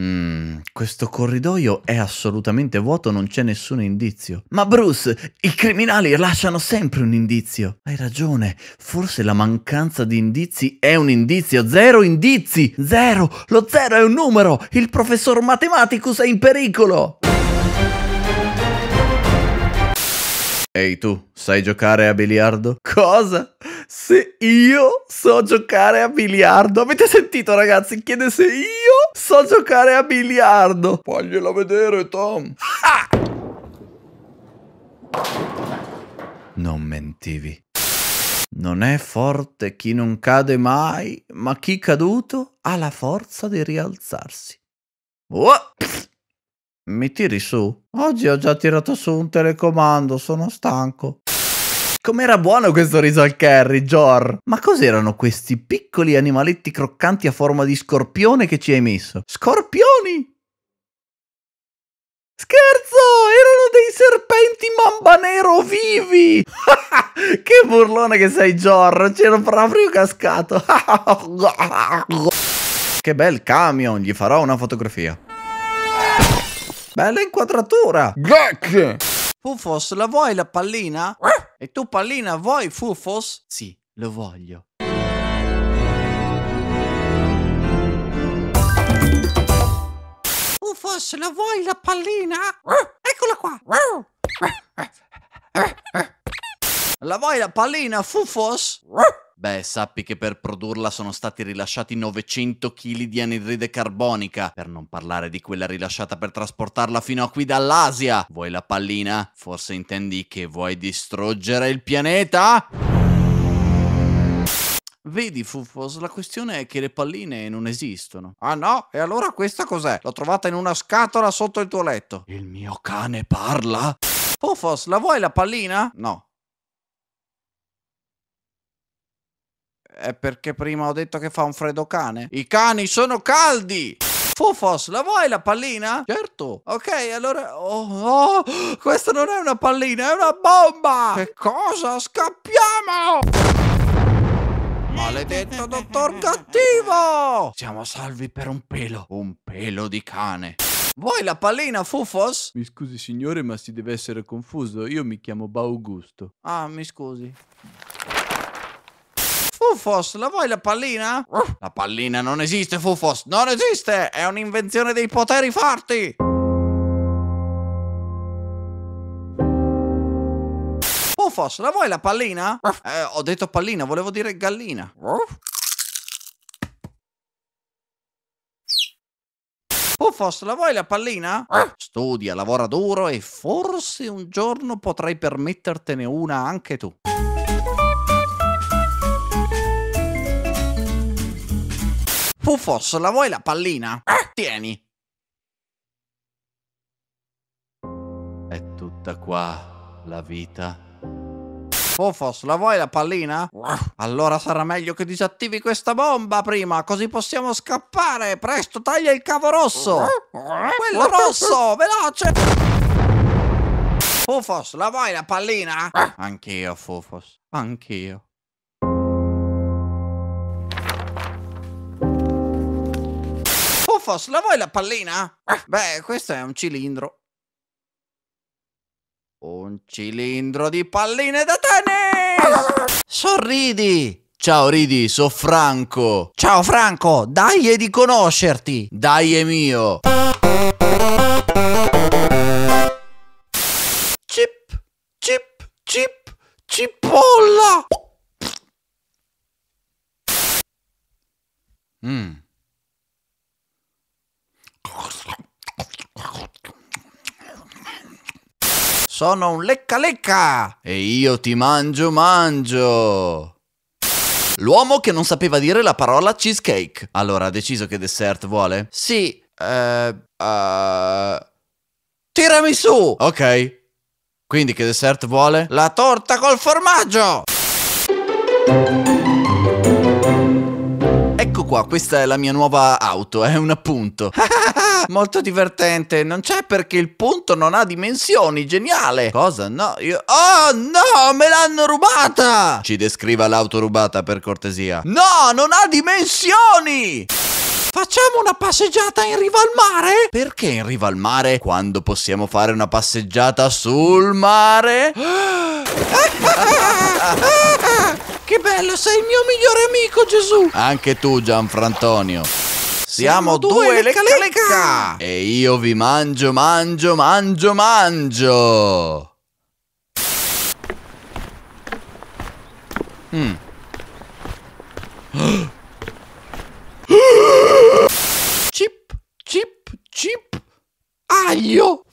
Mmm. Questo corridoio è assolutamente vuoto, non c'è nessun indizio. Ma Bruce, i criminali lasciano sempre un indizio. Hai ragione, forse la mancanza di indizi è un indizio. Zero indizi! Zero! Lo zero è un numero! Il professor Mathematicus è in pericolo! Ehi tu, sai giocare a biliardo? Cosa? Se io so giocare a biliardo? Avete sentito ragazzi? Chiede se io so giocare a biliardo. Faglielo vedere Tom. Ah! Non mentivi. Non è forte chi non cade mai, ma chi caduto ha la forza di rialzarsi. Oh! Mi tiri su? Oggi ho già tirato su un telecomando, sono stanco. Com'era buono questo riso al curry, Jor! Ma cos'erano questi piccoli animaletti croccanti a forma di scorpione che ci hai messo? Scorpioni! Scherzo! Erano dei serpenti mamba nero vivi! che burlone che sei, Jor! C'ero proprio cascato! che bel camion! Gli farò una fotografia. Bella inquadratura! Grazie! Fufos, la vuoi la pallina? E tu pallina vuoi Fufos? Sì, lo voglio. Fufos, la vuoi la pallina? Eccola qua! La vuoi la pallina fufos? Beh, sappi che per produrla sono stati rilasciati 900 kg di anidride carbonica, per non parlare di quella rilasciata per trasportarla fino a qui dall'Asia. Vuoi la pallina? Forse intendi che vuoi distruggere il pianeta? Vedi, Fufos, la questione è che le palline non esistono. Ah no? E allora questa cos'è? L'ho trovata in una scatola sotto il tuo letto. Il mio cane parla? Fufos, la vuoi la pallina? No, È perché prima ho detto che fa un freddo cane. I cani sono caldi! Fufos, la vuoi la pallina? Certo. Ok, allora... Oh, oh, questa non è una pallina, è una bomba! Che cosa? Scappiamo! Maledetto dottor cattivo! Siamo salvi per un pelo. Un pelo di cane. Vuoi la pallina, Fufos? Mi scusi, signore, ma si deve essere confuso. Io mi chiamo Baugusto. Ah, mi scusi. Fufos, la vuoi la pallina? La pallina non esiste, Fufos, non esiste! È un'invenzione dei poteri forti! Fufos, la vuoi la pallina? Ah. Eh, ho detto pallina, volevo dire gallina. Puffos, la vuoi la pallina? Ah. Studia, lavora duro e forse un giorno potrai permettertene una anche tu. Fufos, la vuoi la pallina? Eh? Tieni. È tutta qua la vita. Fofos, la vuoi la pallina? Allora sarà meglio che disattivi questa bomba prima, così possiamo scappare. Presto, taglia il cavo rosso. Eh? Quello rosso, veloce. Fofos, la vuoi la pallina? Eh? Anch'io, Fofos, anch'io. Fos, la vuoi la pallina? Eh, beh, questo è un cilindro. Un cilindro di palline da tennis! Sorridi! Ciao Ridi, so Franco. Ciao Franco, dai di conoscerti. Dai è mio. Chip, chip, chip, cipolla. Mmm. Sono un lecca lecca e io ti mangio mangio. L'uomo che non sapeva dire la parola cheesecake. Allora, ha deciso che dessert vuole? Sì. Eh, uh, tirami su. Ok. Quindi che dessert vuole? La torta col formaggio qua, questa è la mia nuova auto, è un appunto. Molto divertente, non c'è perché il punto non ha dimensioni, geniale. Cosa? No, io... Oh no, me l'hanno rubata! Ci descriva l'auto rubata per cortesia. No, non ha dimensioni! Facciamo una passeggiata in riva al mare? Perché in riva al mare? Quando possiamo fare una passeggiata sul mare? bello, sei il mio migliore amico Gesù. Anche tu Gianfrantonio. Siamo, Siamo due, due lecca, lecca lecca. E io vi mangio, mangio, mangio, mangio. Mm. Chip, chip, chip. Aglio.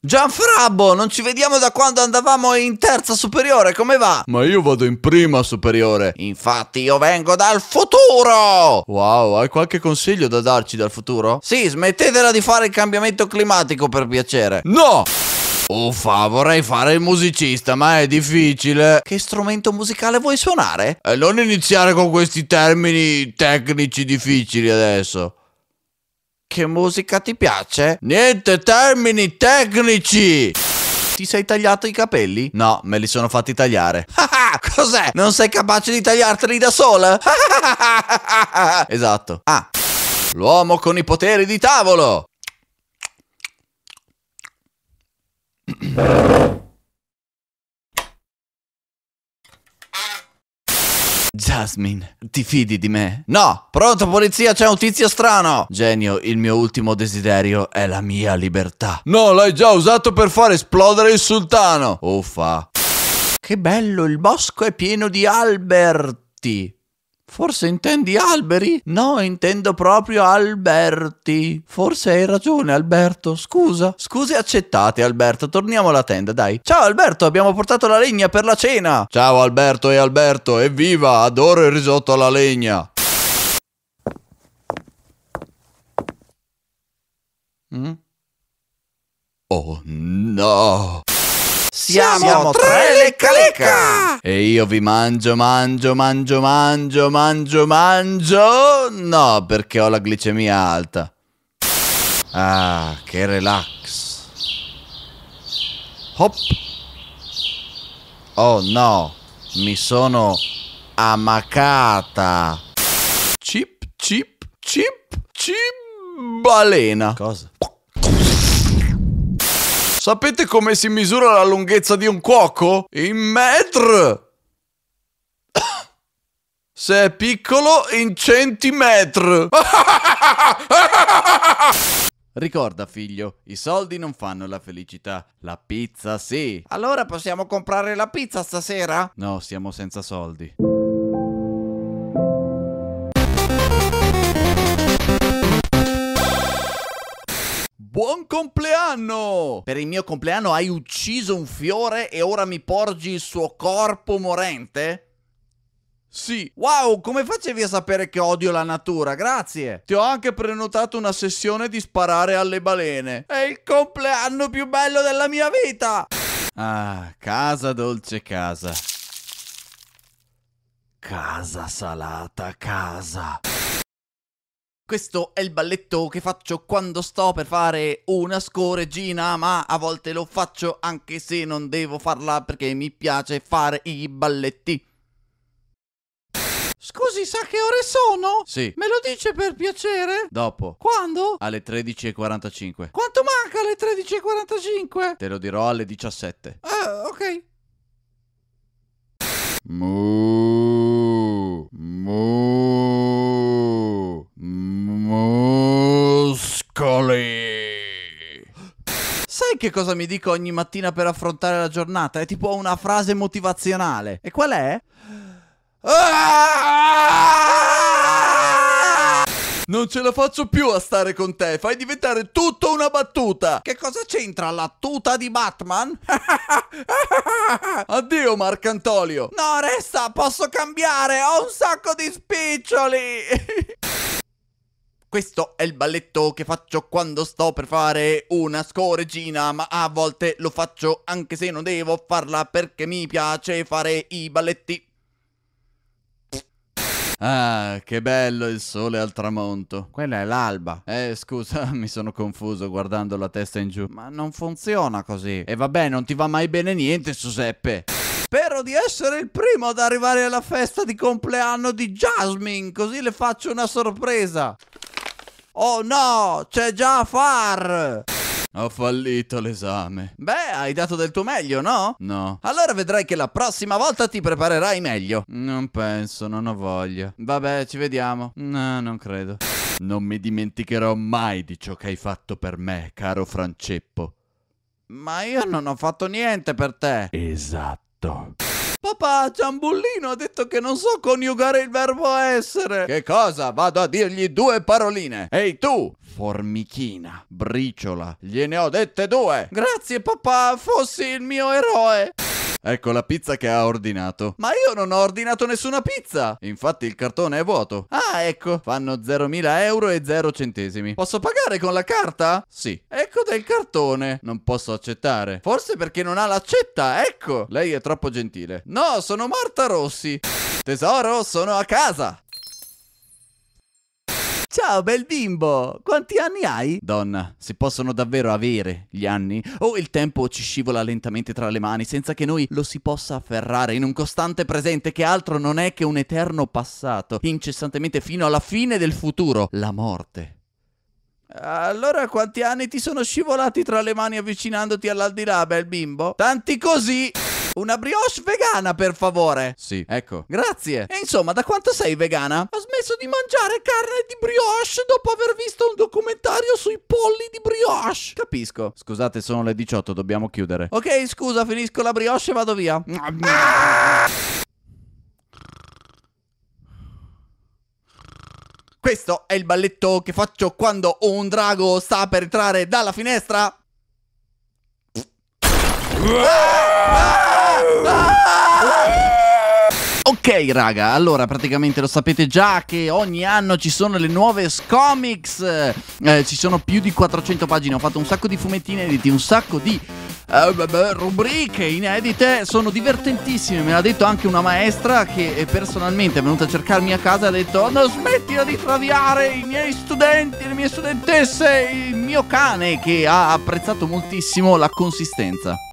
Gianfrabbo, non ci vediamo da quando andavamo in terza superiore, come va? Ma io vado in prima superiore. Infatti io vengo dal futuro! Wow, hai qualche consiglio da darci dal futuro? Sì, smettetela di fare il cambiamento climatico per piacere. No! Uffa, oh, vorrei fare il musicista, ma è difficile. Che strumento musicale vuoi suonare? E eh, non iniziare con questi termini tecnici difficili adesso che musica ti piace? Niente termini tecnici! Ti sei tagliato i capelli? No, me li sono fatti tagliare. Ah, ah, cos'è? Non sei capace di tagliarteli da sola? Ah, esatto. Ah. L'uomo con i poteri di tavolo. Jasmine, ti fidi di me? No! Pronto polizia, c'è un tizio strano! Genio, il mio ultimo desiderio è la mia libertà. No, l'hai già usato per far esplodere il sultano! Uffa. Che bello, il bosco è pieno di Alberti. Forse intendi alberi? No, intendo proprio Alberti. Forse hai ragione, Alberto. Scusa. Scuse accettate, Alberto. Torniamo alla tenda, dai. Ciao, Alberto. Abbiamo portato la legna per la cena. Ciao, Alberto e Alberto. Evviva! Adoro il risotto alla legna. Mm? Oh no! Siamo, Siamo tre lecca lecca! E io vi mangio, mangio, mangio, mangio, mangio, mangio... No, perché ho la glicemia alta. Ah, che relax. Hop. Oh no, mi sono amacata. Chip, chip, chip, chip, balena. Cosa? Sapete come si misura la lunghezza di un cuoco? In metro! Se è piccolo, in centimetro! Ricorda figlio, i soldi non fanno la felicità, la pizza sì. Allora possiamo comprare la pizza stasera? No, siamo senza soldi. Buon compleanno! Per il mio compleanno hai ucciso un fiore e ora mi porgi il suo corpo morente? Sì. Wow, come facevi a sapere che odio la natura? Grazie. Ti ho anche prenotato una sessione di sparare alle balene. È il compleanno più bello della mia vita! Ah, casa dolce casa. Casa salata casa. Questo è il balletto che faccio quando sto per fare una scoreggina, ma a volte lo faccio anche se non devo farla perché mi piace fare i balletti. Scusi, sa che ore sono? Sì. Me lo dice per piacere? Dopo. Quando? Alle 13.45. Quanto manca alle 13.45? Te lo dirò alle 17. Ah, uh, ok. Mu. che cosa mi dico ogni mattina per affrontare la giornata? È tipo una frase motivazionale. E qual è? Non ce la faccio più a stare con te, fai diventare tutto una battuta. Che cosa c'entra la tuta di Batman? Addio Marcantolio. No, resta, posso cambiare, ho un sacco di spiccioli. Questo è il balletto che faccio quando sto per fare una scoregina, ma a volte lo faccio anche se non devo farla perché mi piace fare i balletti. Ah, che bello il sole al tramonto. Quella è l'alba. Eh, scusa, mi sono confuso guardando la testa in giù. Ma non funziona così. E vabbè, non ti va mai bene niente, Giuseppe. Spero di essere il primo ad arrivare alla festa di compleanno di Jasmine, così le faccio una sorpresa. Oh no, c'è già Far! Ho fallito l'esame. Beh, hai dato del tuo meglio, no? No. Allora vedrai che la prossima volta ti preparerai meglio. Non penso, non ho voglia. Vabbè, ci vediamo. No, non credo. Non mi dimenticherò mai di ciò che hai fatto per me, caro Franceppo. Ma io non ho fatto niente per te. Esatto. Papà, Ciambullino ha detto che non so coniugare il verbo essere. Che cosa? Vado a dirgli due paroline. Ehi tu, formichina, briciola, gliene ho dette due. Grazie papà, fossi il mio eroe. Ecco la pizza che ha ordinato. Ma io non ho ordinato nessuna pizza! Infatti il cartone è vuoto. Ah, ecco. Fanno 0.000 euro e 0 centesimi. Posso pagare con la carta? Sì. Ecco del cartone. Non posso accettare. Forse perché non ha l'accetta, ecco. Lei è troppo gentile. No, sono Marta Rossi. Tesoro, sono a casa. Ciao bel bimbo, quanti anni hai? Donna, si possono davvero avere gli anni? O il tempo ci scivola lentamente tra le mani senza che noi lo si possa afferrare in un costante presente che altro non è che un eterno passato, incessantemente fino alla fine del futuro, la morte. Allora quanti anni ti sono scivolati tra le mani avvicinandoti all'aldilà, bel bimbo? Tanti così! Una brioche vegana, per favore. Sì, ecco. Grazie. E insomma, da quanto sei vegana? Ho smesso di mangiare carne di brioche dopo aver visto un documentario sui polli di brioche. Capisco. Scusate, sono le 18, dobbiamo chiudere. Ok, scusa, finisco la brioche e vado via. Ah! Questo è il balletto che faccio quando un drago sta per entrare dalla finestra. Ah! Ah! Ok raga, allora praticamente lo sapete già che ogni anno ci sono le nuove Scomics eh, ci sono più di 400 pagine, ho fatto un sacco di fumetti inediti, un sacco di eh, rubriche inedite, sono divertentissime, me l'ha detto anche una maestra che eh, personalmente è venuta a cercarmi a casa e ha detto no smettila di traviare i miei studenti, le mie studentesse, il mio cane che ha apprezzato moltissimo la consistenza.